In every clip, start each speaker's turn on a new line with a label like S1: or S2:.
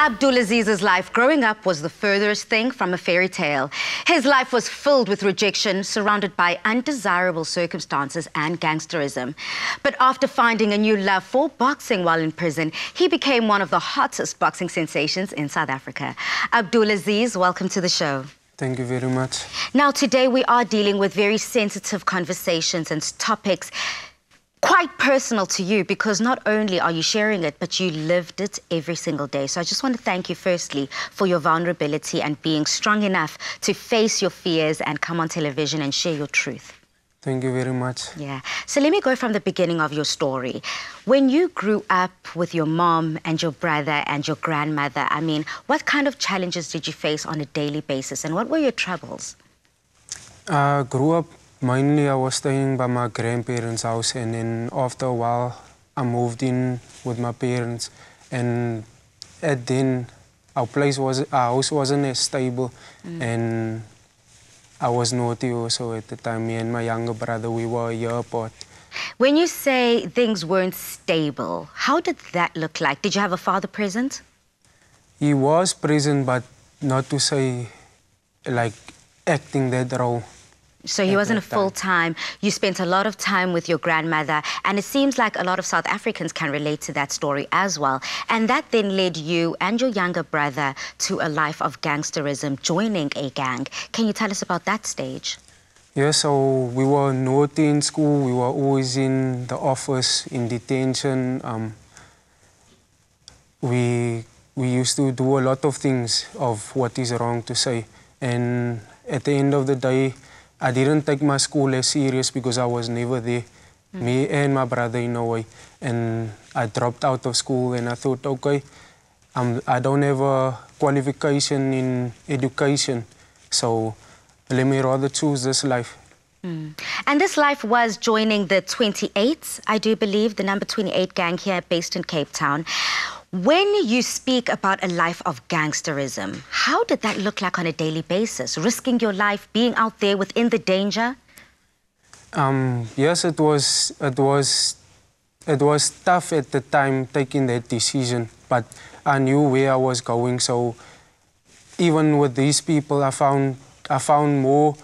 S1: Abdulaziz's life growing up was the furthest thing from a fairy tale. His life was filled with rejection, surrounded by undesirable circumstances and gangsterism. But after finding a new love for boxing while in prison, he became one of the hottest boxing sensations in South Africa. Abdulaziz, welcome to the show.
S2: Thank you very much.
S1: Now, today we are dealing with very sensitive conversations and topics quite personal to you because not only are you sharing it, but you lived it every single day. So I just want to thank you firstly for your vulnerability and being strong enough to face your fears and come on television and share your truth. Thank you very much. Yeah. So let me go from the beginning of your story. When you grew up with your mom and your brother and your grandmother, I mean, what kind of challenges did you face on a daily basis and what were your troubles?
S2: I uh, grew up Mainly I was staying by my grandparents' house and then after a while I moved in with my parents and at then our place was our house wasn't as stable mm. and
S1: I was naughty also at the time. Me and my younger brother we were a year apart. When you say things weren't stable, how did that look like? Did you have a father present?
S2: He was present but not to say like acting that role.
S1: So he wasn't a full time. You spent a lot of time with your grandmother, and it seems like a lot of South Africans can relate to that story as well. And that then led you and your younger brother to a life of gangsterism, joining a gang. Can you tell us about that stage?
S2: Yeah, so we were not in school. We were always in the office, in detention. Um, we we used to do a lot of things of what is wrong to say, and at the end of the day I didn't take my school as serious because I was never there. Mm. Me and my brother in a way. And I dropped out of school and I thought, okay, I'm, I don't have a qualification in education, so let me rather choose this life.
S1: Mm. And this life was joining the 28, I do believe, the number 28 gang here based in Cape Town. When you speak about a life of gangsterism, how did that look like on a daily basis? Risking your life, being out there within the danger?
S2: Um, yes, it was, it was, it was tough at the time taking that decision, but I knew where I was going. So even with these people, I found, I found more,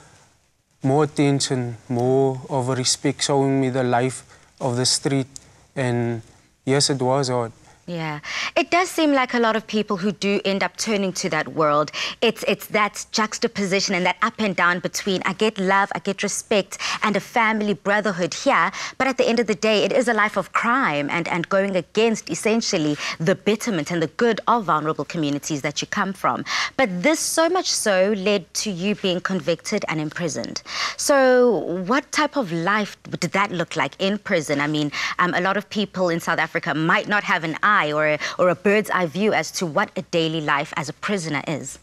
S2: more attention, more of a respect showing me the life of the street. And yes, it was hard.
S1: Yeah, it does seem like a lot of people who do end up turning to that world. It's it's that juxtaposition and that up and down between I get love, I get respect, and a family brotherhood here. But at the end of the day, it is a life of crime and and going against essentially the betterment and the good of vulnerable communities that you come from. But this so much so led to you being convicted and imprisoned. So what type of life did that look like in prison? I mean, um, a lot of people in South Africa might not have an eye eye or, or a bird's eye view as to what a daily life as a prisoner is?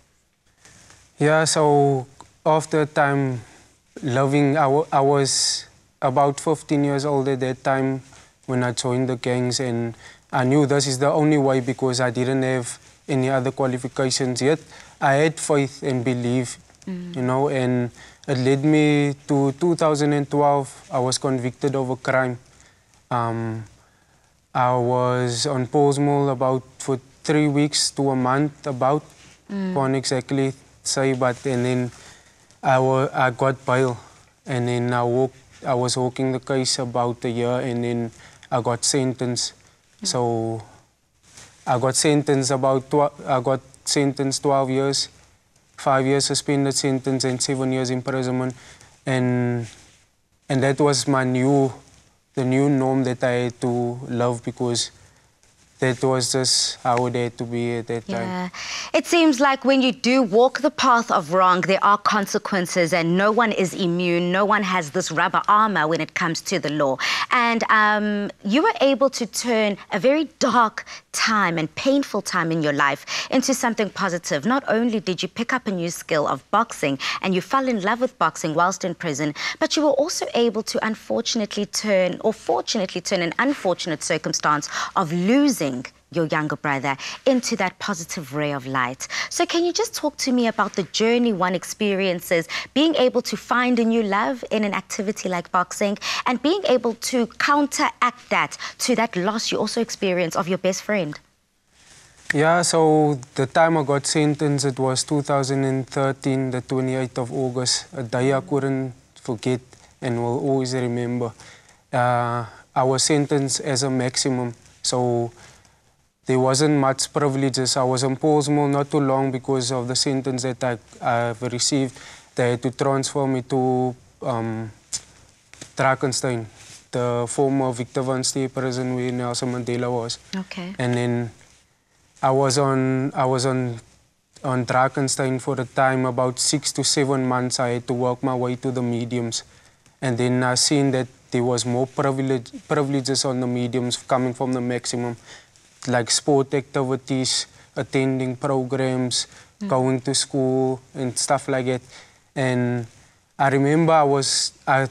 S2: Yeah, so after time loving, I, was about 15 years old at that time when I joined the gangs and I knew this is the only way because I didn't have any other qualifications yet. I had faith and belief, mm. you know, and it led me to 2012. I was convicted of a crime. Um, I was on Portsmouth about for three weeks to a month, about. Mm. Can't exactly say, but and then I, I got bail, and then I walked. I was walking the case about a year, and then I got sentenced. Mm. So I got sentenced about tw- I got sentenced 12 years, five years suspended sentence, and seven years imprisonment, and and that was my new the new norm that I to love because that was just our it to be at that yeah. time.
S1: It seems like when you do walk the path of wrong, there are consequences and no one is immune. No one has this rubber armor when it comes to the law. And um, you were able to turn a very dark time and painful time in your life into something positive. Not only did you pick up a new skill of boxing and you fell in love with boxing whilst in prison, but you were also able to unfortunately turn, or fortunately turn an unfortunate circumstance of losing bring your younger brother into that positive ray of light. So can you just talk to me about the journey one experiences, being able to find a new love in an activity like boxing and being able to counteract that to that loss you also experience of your best friend?
S2: Yeah, so the time I got sentenced, it was 2013, the 28th of August, a day I couldn't forget and will always remember. Uh, I was sentenced as a maximum, so there wasn't much privileges. I was in Portsmouth not too long because of the sentence that I, I've received. They had to transfer me to um, Drakenstein, the former Victor von Stee prison where Nelson Mandela was. Okay. And then I was on I was on on Drakenstein for a time, about six to seven months. I had to work my way to the mediums, and then I seen that there was more privilege, privileges on the mediums coming from the maximum like sport activities, attending programs, mm. going to school and stuff like that. And I remember I was I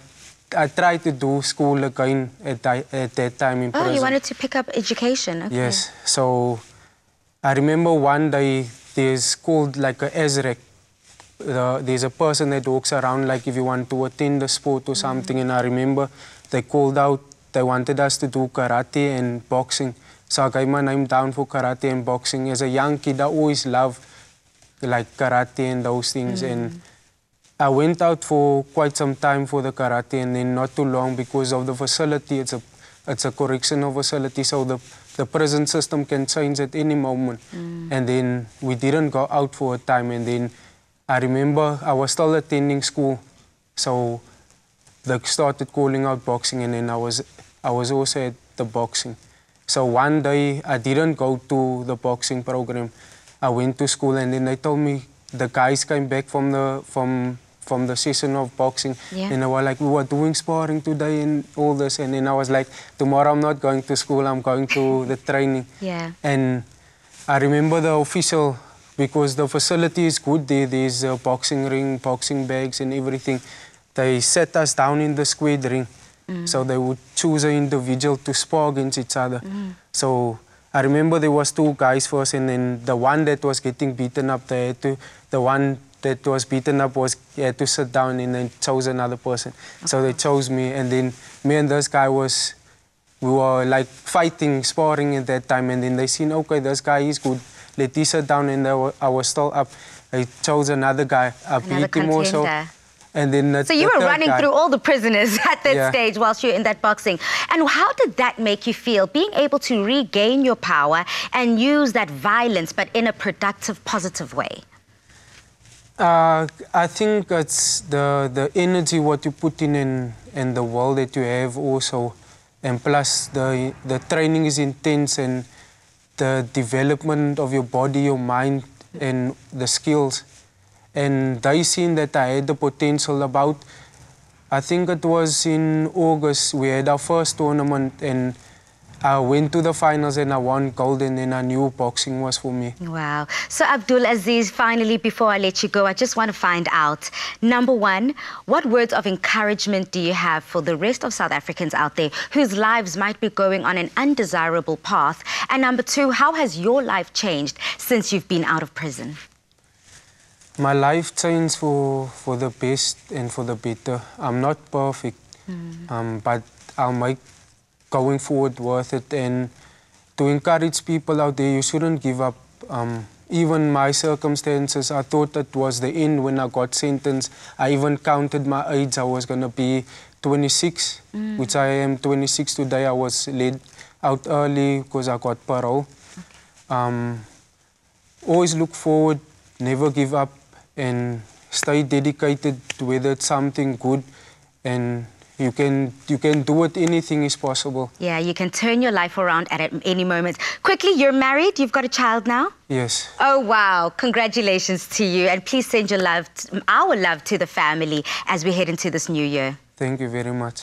S2: I tried to do school again at, at that time in Oh, prison. you wanted
S1: to pick up education. Okay. Yes.
S2: So I remember one day there's called like a ezrek. The, there's a person that walks around like if you want to attend the sport or mm. something. Mm -hmm. And I remember they called out, they wanted us to do karate and boxing. So I gave I'm down for karate and boxing. As a young kid, I always loved like karate and those things. Mm. And I went out for quite some time for the karate and then not too long because of the facility. It's a, it's a correctional facility, so the, the prison system can change at any moment. Mm. And then we didn't go out for a time. And then I remember I was still attending school. So they started calling out boxing and then I was, I was also at the boxing. So one day I didn't go to the boxing program. I went to school and then they told me the guys came back from the from from the season of boxing yeah. and they were like we were doing sparring today and all this and then I was like tomorrow I'm not going to school I'm going to the training yeah and I remember the official because the facility is good there there's a uh, boxing ring boxing bags and everything they set us down in the squid ring Mm. So they would choose an individual to spar against each other. Mm. So I remember there was two guys first, and then the one that was getting beaten up, they had to, the one that was beaten up was had to sit down and then chose another person. Okay. So they chose me, and then me and this guy was, we were like fighting, sparring at that time, and then they seen, okay, this guy is good. Let me sit down, and I was still up. I chose another guy. I another beat him contender. also.
S1: And then so you were running guy. through all the prisoners at that yeah. stage whilst you were in that boxing. And how did that make you feel? Being able to regain your power and use that violence, but in a productive, positive way.
S2: Uh, I think it's the the energy what you put in and, and the world that you have also, and plus the the training is intense and the development of your body, your mind, and the skills and they seen that I had the potential about, I think it was in August, we had our first tournament and I went to the finals and I won gold and then I knew boxing was for me.
S1: Wow. So Abdul Aziz, finally, before I let you go, I just want to find out, number one, what words of encouragement do you have for the rest of South Africans out there whose lives might be going on an undesirable path? And number two, how has your life changed since you've been out of prison?
S2: My life changed for, for the best and for the better. I'm not perfect, mm. um, but I'll make going forward worth it. And to encourage people out there, you shouldn't give up. Um, even my circumstances, I thought that was the end when I got sentenced. I even counted my age. I was going to be 26, mm. which I am 26 today. I was led out early because I got parole. Okay. Um, always look forward, never give up and stay dedicated whether it's something good and you can you can do it anything is possible
S1: yeah you can turn your life around at any moment quickly you're married you've got a child now yes oh wow congratulations to you and please send your love our love to the family as we head into this new year
S2: thank you very much